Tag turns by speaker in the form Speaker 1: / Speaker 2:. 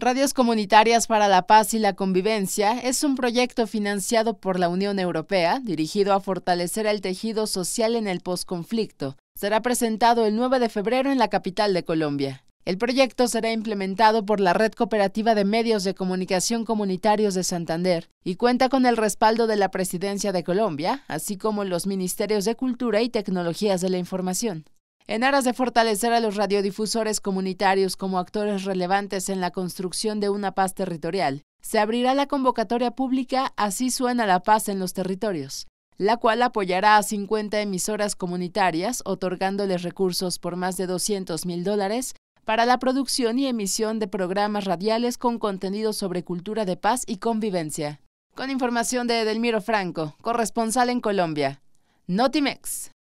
Speaker 1: Radios Comunitarias para la Paz y la Convivencia es un proyecto financiado por la Unión Europea dirigido a fortalecer el tejido social en el posconflicto. Será presentado el 9 de febrero en la capital de Colombia. El proyecto será implementado por la Red Cooperativa de Medios de Comunicación Comunitarios de Santander y cuenta con el respaldo de la Presidencia de Colombia, así como los Ministerios de Cultura y Tecnologías de la Información. En aras de fortalecer a los radiodifusores comunitarios como actores relevantes en la construcción de una paz territorial, se abrirá la convocatoria pública Así suena la paz en los territorios, la cual apoyará a 50 emisoras comunitarias, otorgándoles recursos por más de 200 mil dólares para la producción y emisión de programas radiales con contenido sobre cultura de paz y convivencia. Con información de Edelmiro Franco, corresponsal en Colombia. Notimex.